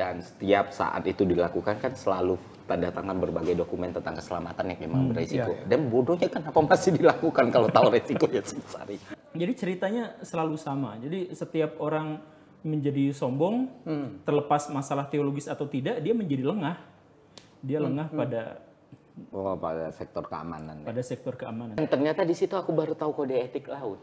dan setiap saat itu dilakukan kan selalu tanda tangan berbagai dokumen tentang keselamatan yang memang hmm, iya, berisiko. Iya, iya. Dan bodohnya kenapa masih dilakukan kalau tahu resikonya sehari. Jadi ceritanya selalu sama. Jadi setiap orang menjadi sombong, hmm. terlepas masalah teologis atau tidak, dia menjadi lengah. Dia hmm, lengah hmm. pada oh, pada sektor keamanan. Ya. Pada ya. sektor keamanan. Dan ternyata di situ aku baru tahu kode etik laut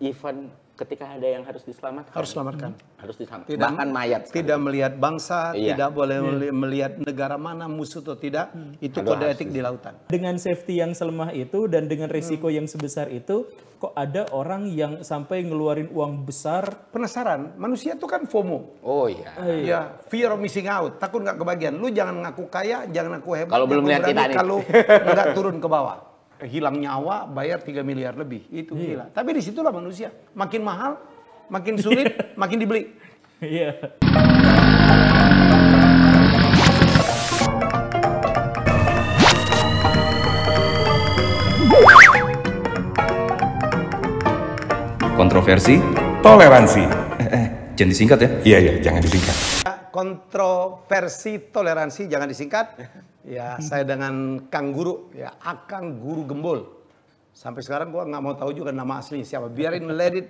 event ketika ada yang harus diselamatkan harus selamatkan hmm. harus diselamatkan tidak, bahkan mayat sekali. tidak melihat bangsa iya. tidak boleh hmm. melihat negara mana musuh atau tidak hmm. itu kode etik di lautan dengan safety yang selemah itu dan dengan risiko hmm. yang sebesar itu kok ada orang yang sampai ngeluarin uang besar penasaran manusia itu kan FOMO oh iya oh, iya ya, fear of missing out takut nggak kebagian lu jangan ngaku kaya jangan ngaku hebat kalau belum lihat kita kalau nggak turun ke bawah hilang nyawa bayar 3 miliar lebih itu yeah. gila tapi disitulah manusia makin mahal makin sulit makin dibeli iya kontroversi toleransi eh, eh, jangan disingkat ya iya iya jangan disingkat kontroversi toleransi jangan disingkat Ya, saya dengan Kang Guru, ya Akang ah, Guru Gembul. Sampai sekarang gua nggak mau tahu juga nama aslinya siapa. Biarin let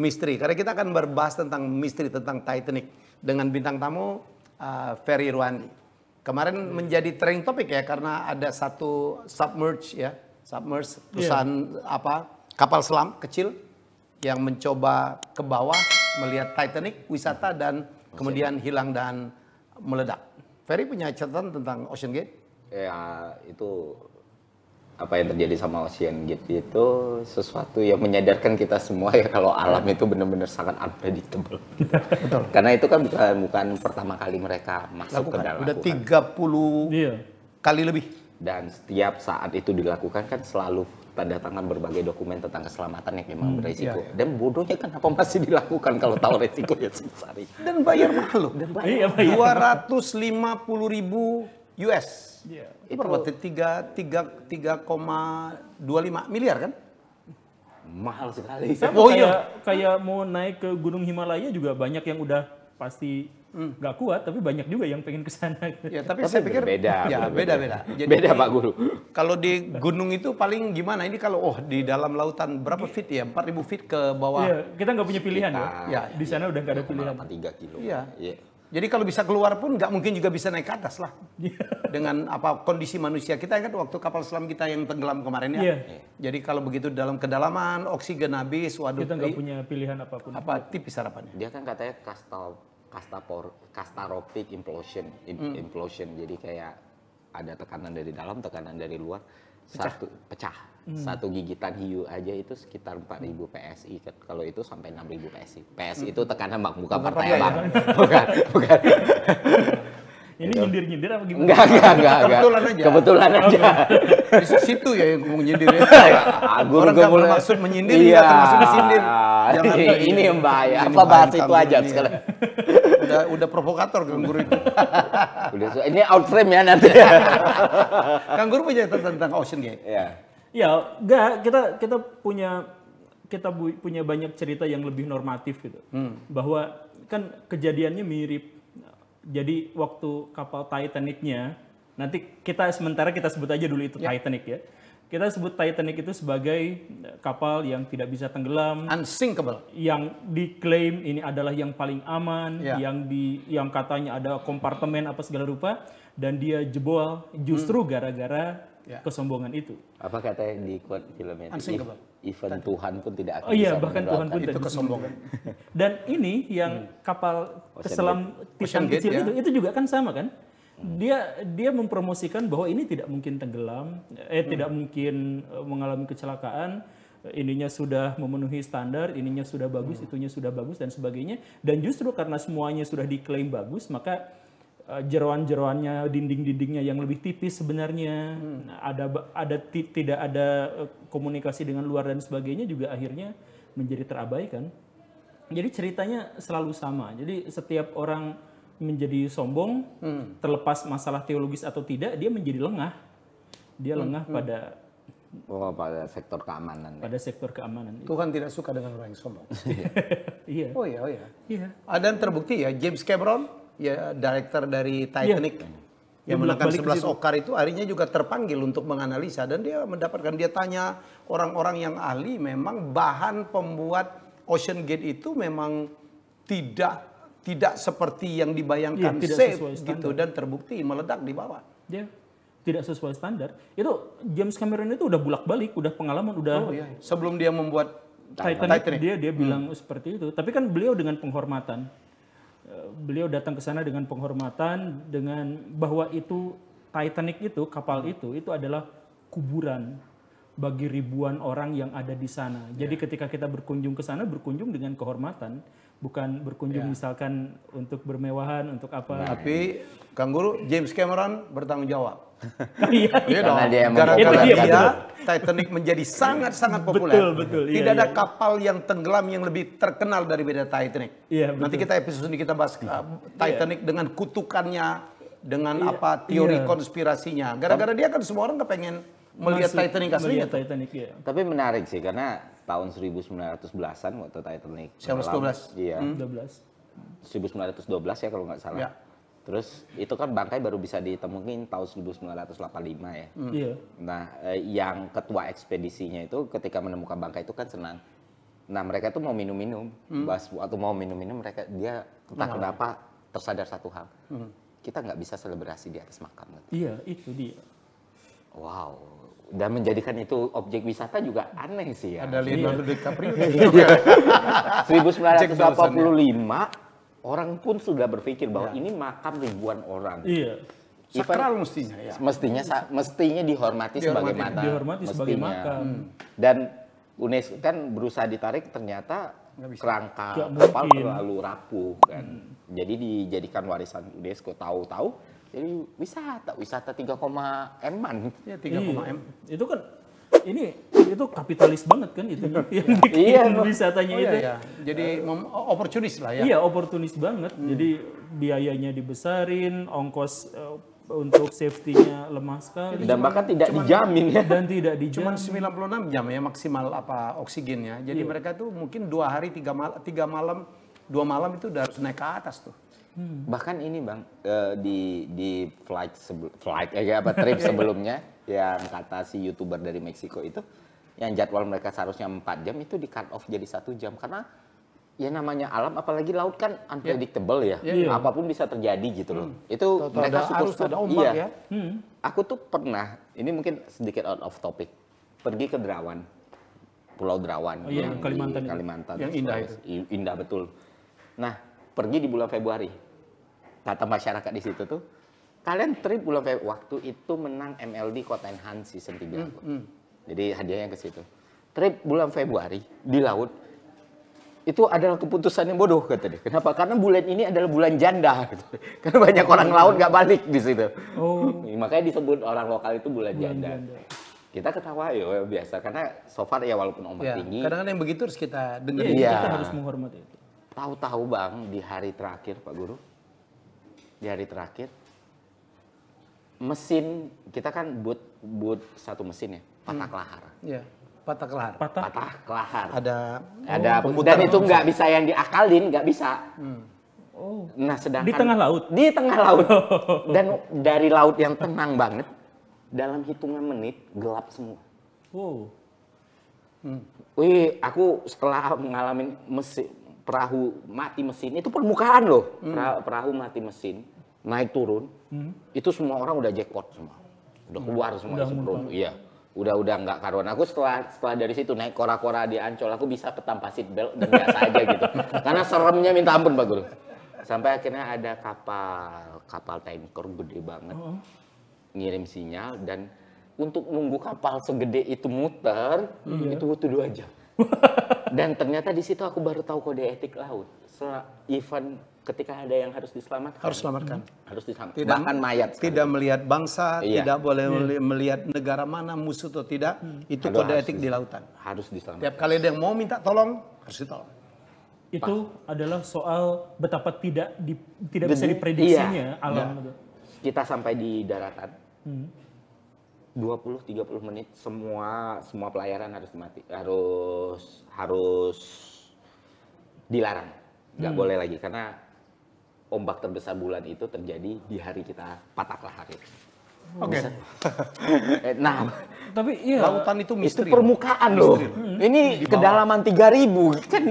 misteri. Karena kita akan berbahas tentang misteri tentang Titanic dengan bintang tamu uh, Ferry Ruandi. Kemarin hmm. menjadi trending topic ya karena ada satu submerge ya, submerge iya. perusahaan yeah. apa kapal selam kecil yang mencoba ke bawah melihat Titanic wisata dan kemudian hilang dan meledak. Ferry punya catatan tentang Ocean Gate? Ya itu apa yang terjadi sama Ocean Gate itu sesuatu yang menyadarkan kita semua ya kalau alam itu benar-benar sangat unpredictable. Betul. Karena itu kan bukan bukan pertama kali mereka masuk lakukan. ke dalam. Udah lakukan. 30 iya. kali lebih dan setiap saat itu dilakukan kan selalu tanda tangan berbagai dokumen tentang keselamatan yang memang hmm, beresiko. Iya, iya. Dan bodohnya kenapa masih dilakukan kalau tahu resikonya sebesar ini. Dan bayar mahal loh. Dan bayar iya, 250 ribu US. Iya. Itu tiga 3, 3, 3,25 miliar kan? Mahal sekali. Sama oh iya. kayak, iya. Kayak mau naik ke Gunung Himalaya juga banyak yang udah pasti Hmm. nggak kuat, tapi banyak juga yang pengen kesana sana. Ya, tapi, tapi saya pikir beda. Ya, beda beda. Jadi, beda Pak Guru. Kalau di gunung itu paling gimana? Ini kalau oh di dalam lautan berapa feet ya? 4000 feet ke bawah. Ya, kita nggak punya pilihan ya. Iya, iya. Di sana ya, udah nggak ada pilihan. tiga kilo. Iya. Ya. Jadi kalau bisa keluar pun nggak mungkin juga bisa naik ke atas lah. Dengan apa kondisi manusia kita kan waktu kapal selam kita yang tenggelam kemarin ya. Yeah. Iya. Jadi kalau begitu dalam kedalaman oksigen habis, waduh. Kita nggak punya pilihan apapun. Apa tipis harapannya? Dia kan katanya kastal kasta por, kasta ropik implosion im, mm. implosion jadi kayak ada tekanan dari dalam tekanan dari luar pecah. satu pecah mm. satu gigitan hiu aja itu sekitar 4000 PSI kalau itu sampai 6000 PSI PSI mm. itu tekanan bang bukan, partai ya, bang bukan bukan Ini gitu. nyindir-nyindir apa gimana? Enggak, enggak, enggak. Kebetulan aja. Kebetulan aja. Di situ ya yang ngomong nyindir ya. Orang gak mulai... maksud menyindir, iya. termasuk disindir. Jangan ini yang bahaya. Ya. apa bahas itu aja ya. sekarang udah udah provokator guru itu. udah so, ini frame ya nanti. kang guru punya tentang Ocean Gate. Iya. Ya, enggak kita kita punya kita bu, punya banyak cerita yang lebih normatif gitu. Hmm. Bahwa kan kejadiannya mirip. Jadi waktu kapal Titanic-nya nanti kita sementara kita sebut aja dulu itu yeah. Titanic ya. Kita sebut Titanic itu sebagai eh, kapal yang tidak bisa tenggelam, unsinkable, yang diklaim ini adalah yang paling aman, yeah. yang di yang katanya ada kompartemen apa segala rupa dan dia jebol justru hmm. gara-gara yeah. kesombongan itu. Apa kata yang di quote filmnya? Unsinkable. Even Tuhan pun tidak akan Oh iya, bahkan Tuhan pun itu kesombongan. dan ini yang hmm. kapal keselam Titanic kecil yeah. itu itu juga kan sama kan? dia dia mempromosikan bahwa ini tidak mungkin tenggelam, eh hmm. tidak mungkin eh, mengalami kecelakaan, ininya sudah memenuhi standar, ininya sudah bagus, hmm. itunya sudah bagus dan sebagainya. Dan justru karena semuanya sudah diklaim bagus, maka eh, jeroan-jeroannya, dinding-dindingnya yang lebih tipis sebenarnya, hmm. ada ada tidak ada eh, komunikasi dengan luar dan sebagainya juga akhirnya menjadi terabaikan. Jadi ceritanya selalu sama. Jadi setiap orang menjadi sombong, hmm. terlepas masalah teologis atau tidak, dia menjadi lengah. Dia hmm, lengah hmm. pada Oh, pada sektor keamanan. Ya. Pada ya. sektor keamanan. Tuhan itu. tidak suka dengan orang yang sombong. Iya. iya. oh iya, oh iya. Iya. Ada yang terbukti ya, James Cameron, ya director dari iya. Titanic. ya. Yang menangkan 11 Oscar itu akhirnya juga terpanggil untuk menganalisa dan dia mendapatkan dia tanya orang-orang yang ahli memang bahan pembuat Ocean Gate itu memang tidak tidak seperti yang iya, dibayangkan ya, safe gitu dan terbukti meledak di bawah. Ya, tidak sesuai standar. Itu James Cameron itu udah bulak-balik, udah pengalaman, udah oh, iya. sebelum dia membuat Titanic, dia dia hmm. bilang hmm. seperti itu. Tapi kan beliau dengan penghormatan. Eh, beliau datang ke sana dengan penghormatan dengan bahwa itu Titanic itu kapal hmm. itu itu adalah kuburan bagi ribuan orang yang ada di sana. Jadi yeah. ketika kita berkunjung ke sana berkunjung dengan kehormatan bukan berkunjung yeah. misalkan untuk bermewahan untuk apa. Nah, tapi Kang Guru James Cameron bertanggung jawab. iya, iya dong. Dia Gara-gara iya, dia, dia Titanic menjadi sangat-sangat populer. Betul, betul. Iya, Tidak iya. ada kapal yang tenggelam yang lebih terkenal dari beda Titanic. Iya, betul. Nanti kita episode ini kita bahas uh, Titanic iya. dengan kutukannya, dengan iya, apa teori iya. konspirasinya. Gara-gara dia kan semua orang kepengen melihat Masih, Titanic aslinya. Melihat Titanic, ya. Tapi menarik sih karena tahun 1910-an waktu Titanic. 1912. Iya. Hmm. 12. 1912 ya kalau nggak salah. Ya. Terus itu kan bangkai baru bisa ditemuin tahun 1985 ya. Hmm. Iya. Nah, eh, yang ketua ekspedisinya itu ketika menemukan bangkai itu kan senang. Nah, mereka itu mau minum-minum. Hmm. Pas waktu mau minum-minum mereka dia entah nah. kenapa tersadar satu hal. Hmm. Kita nggak bisa selebrasi di atas makam. Iya, itu dia. Wow dan menjadikan itu objek wisata juga aneh sih ya. Ada Leonardo DiCaprio. 1985 orang pun sudah berpikir bahwa ya. ini makam ribuan orang. Iya. Sakral mestinya ya. Mestinya mestinya dihormati, dihormati sebagai mata. Dihormati sebagai makam. Hmm. Dan UNESCO kan berusaha ditarik ternyata kerangka kapal terlalu rapuh kan. Hmm. Jadi dijadikan warisan UNESCO tahu-tahu jadi wisata, wisata 3, eman. Ya 3, iya. m. Itu kan ini itu kapitalis banget kan itu iya. yang bikin iya, wisatanya oh, iya, itu. Iya. Jadi uh, oportunis lah ya. Iya, oportunis banget. Hmm. Jadi biayanya dibesarin, ongkos uh, untuk safety-nya lemah sekali. Dan bahkan tidak cuman, dijamin ya. Dan tidak dijamin. Cuman 96 jam ya maksimal apa oksigennya. Jadi iya. mereka tuh mungkin dua hari, tiga, mal tiga malam, dua malam itu udah harus naik ke atas tuh. Hmm. Bahkan ini bang uh, di di flight flight eh apa trip sebelumnya yang kata si youtuber dari Meksiko itu yang jadwal mereka seharusnya 4 jam itu di cut off jadi satu jam karena ya namanya alam apalagi laut kan unpredictable yeah. ya yeah, ya, ya. apapun bisa terjadi gitu loh hmm. itu -tau mereka ada syukur ombak iya ya. hmm. aku tuh pernah ini mungkin sedikit out of topic pergi ke Derawan Pulau Derawan oh, iya, yang Kalimantan di Kalimantan yang indah itu. indah betul nah pergi di bulan Februari. Kata masyarakat di situ tuh, kalian trip bulan Februari. Waktu itu menang MLD Kota Enhance season 3. Hmm, hmm. Jadi hadiahnya ke situ. Trip bulan Februari di laut, itu adalah keputusan yang bodoh kata dia. Kenapa? Karena bulan ini adalah bulan janda. Gitu. Karena banyak orang oh. laut nggak balik di situ. Oh. Makanya disebut orang lokal itu bulan, bulan janda. janda. Kita ketawa ya biasa karena so far ya walaupun ombak ya, tinggi. Kadang-kadang yang begitu harus kita dengar. Ya. Kita harus menghormati itu. Tahu-tahu Bang, di hari terakhir Pak Guru, di hari terakhir, mesin, kita kan buat buat satu mesin ya, patah hmm. lahar. ya Patah kelahar. Patah, patah kelahar. Ada ada oh, pemutar. dan itu nggak bisa yang diakalin, nggak bisa. Hmm. Oh. Nah, sedangkan di tengah laut. Di tengah laut. dan dari laut yang tenang banget dalam hitungan menit gelap semua. Wow. Hmm. Wih, aku setelah mengalami mesin perahu mati mesin itu permukaan loh hmm. perahu mati mesin naik turun hmm. itu semua orang udah jackpot semua udah hmm. keluar hmm. semua udah sebelum iya udah udah nggak karuan aku setelah setelah dari situ naik kora-kora di ancol aku bisa ketampa seat belt dan biasa aja gitu karena seremnya minta ampun pak guru sampai akhirnya ada kapal kapal tanker gede banget oh. ngirim sinyal dan untuk nunggu kapal segede itu muter hmm. itu butuh dua jam Dan ternyata di situ aku baru tahu kode etik laut. So, even ketika ada yang harus diselamatkan. Harus selamatkan. Hmm. Harus diselamatkan. Tidak, Bahkan mayat. Sekali. Tidak melihat bangsa, iya. tidak boleh hmm. melihat negara mana musuh atau tidak. Hmm. Itu Aduh, kode etik di lautan. Harus diselamatkan. Tiap kali ada yang mau minta tolong, harus ditolong. Itu Pak. adalah soal betapa tidak di, tidak Bedi, bisa diprediksinya iya. alam. Iya. Kita sampai di daratan. Hmm 20 30 menit semua semua pelayaran harus mati harus harus dilarang nggak hmm. boleh lagi karena ombak terbesar bulan itu terjadi di hari kita patah hari, oke okay. Eh, nah tapi iya. Lautan itu misteri. Itu permukaan loh. Hmm. Ini Di kedalaman 3000 kan.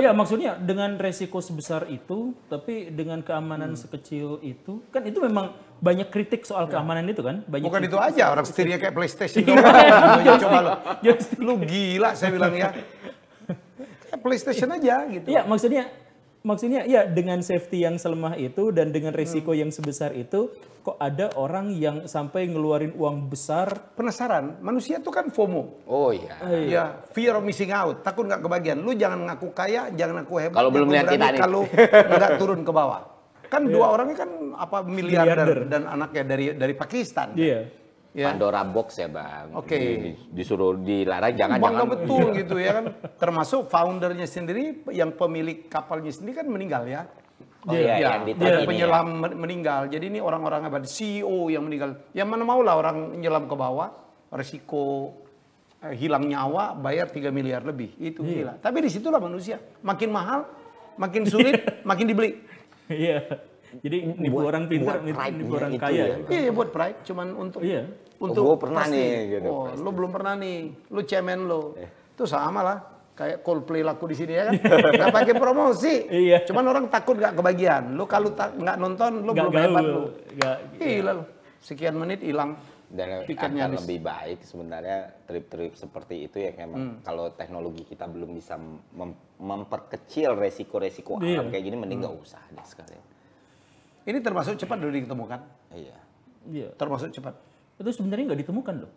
Iya, maksudnya dengan resiko sebesar itu tapi dengan keamanan hmm. sekecil itu kan itu memang banyak kritik soal iya. keamanan ya. itu kan. Banyak Bukan itu aja orang setirnya kayak PlayStation. Iya, Coba lo. Lu gila saya bilang ya. PlayStation aja gitu. Iya, maksudnya maksudnya ya dengan safety yang selemah itu dan dengan hmm. risiko hmm. yang sebesar itu kok ada orang yang sampai ngeluarin uang besar penasaran manusia tuh kan FOMO oh iya oh, iya. ya fear of missing out takut nggak kebagian lu jangan ngaku kaya jangan ngaku hebat kalau belum lihat kita kalau nggak turun ke bawah kan yeah. dua iya. orangnya kan apa miliarder, miliarder dan anaknya dari dari Pakistan yeah yeah. Pandora box ya bang. Oke. Okay. disuruh dilarang jangan bang, jangan. betul gitu ya kan. Termasuk foundernya sendiri yang pemilik kapalnya sendiri kan meninggal ya. Oh iya, ya, yang yeah. penyelam ya. meninggal. Jadi ini orang-orang apa CEO yang meninggal. Yang mana mau lah orang menyelam ke bawah, resiko eh, hilang nyawa, bayar 3 miliar lebih. Itu yeah. gila. Tapi disitulah manusia. Makin mahal, makin sulit, makin dibeli. Iya. yeah. Jadi nipu buat, orang pintar, nipu orang itu kaya. Ya. Iya, iya, buat pride, cuman untuk iya. untuk oh, pernah pasti. nih gitu. Oh, pasti. lu belum pernah nih. Lu cemen lu. Eh. sama lah kayak Coldplay laku di sini ya kan. Gak pakai promosi. Iya. Cuman orang takut gak kebagian. Lu kalau nggak nonton lu gak belum gaul. hebat lu. Gak, Gila iya, iya. Sekian menit hilang dan akan lebih baik sebenarnya trip-trip seperti itu ya memang hmm. kalau teknologi kita belum bisa mem memperkecil resiko-resiko yeah. alam kayak gini mending nggak gak hmm. usah deh sekali. Ini termasuk cepat dulu ditemukan. Iya. Iya. Termasuk cepat. Itu sebenarnya nggak ditemukan loh.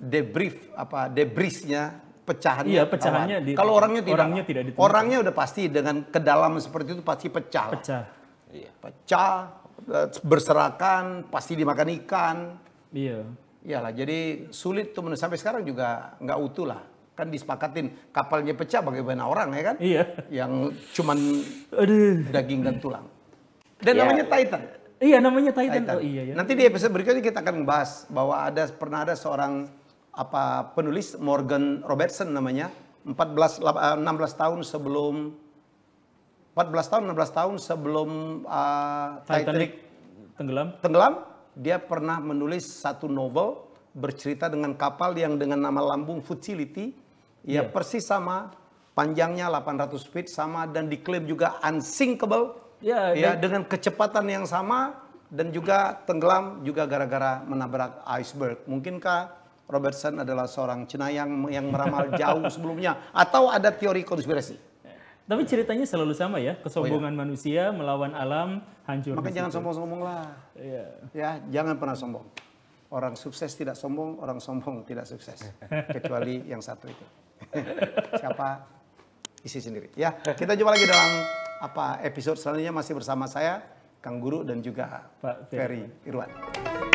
Debrief apa debrisnya pecahannya. Iya, pecahannya. Di, Kalau orangnya tidak, orangnya tidak ditemukan. Orangnya udah pasti dengan kedalaman seperti itu pasti pecah. Pecah. Iya. Pecah, eh, berserakan, pasti dimakan ikan. Iya. Iyalah, jadi sulit tuh sampai sekarang juga nggak utuh lah. Kan disepakatin kapalnya pecah bagaimana orang ya kan? Iya. Yang cuman Aduh. daging dan tulang. Dan yeah. namanya Titan. Iya namanya Titan. Titan. Oh, iya, iya. Nanti di episode berikutnya kita akan membahas bahwa ada pernah ada seorang apa penulis Morgan Robertson namanya 14 16 eh, tahun sebelum 14 tahun 16 tahun sebelum uh, Titanic, Titanic tenggelam. Tenggelam, dia pernah menulis satu novel bercerita dengan kapal yang dengan nama lambung Futility. Ya yeah. persis sama panjangnya 800 feet sama dan diklaim juga unsinkable Ya, ya dan... dengan kecepatan yang sama dan juga tenggelam juga gara-gara menabrak iceberg. Mungkinkah Robertson adalah seorang cenayang yang meramal jauh sebelumnya atau ada teori konspirasi? Tapi ceritanya selalu sama ya, kesombongan oh, iya. manusia melawan alam hancur. Maka jangan sombong-sombong lah. Iya. Ya, jangan pernah sombong. Orang sukses tidak sombong, orang sombong tidak sukses. Kecuali yang satu itu. Siapa? isi sendiri. Ya, kita jumpa lagi dalam apa episode selanjutnya masih bersama saya Kang Guru dan juga Pak Ferry Irwan.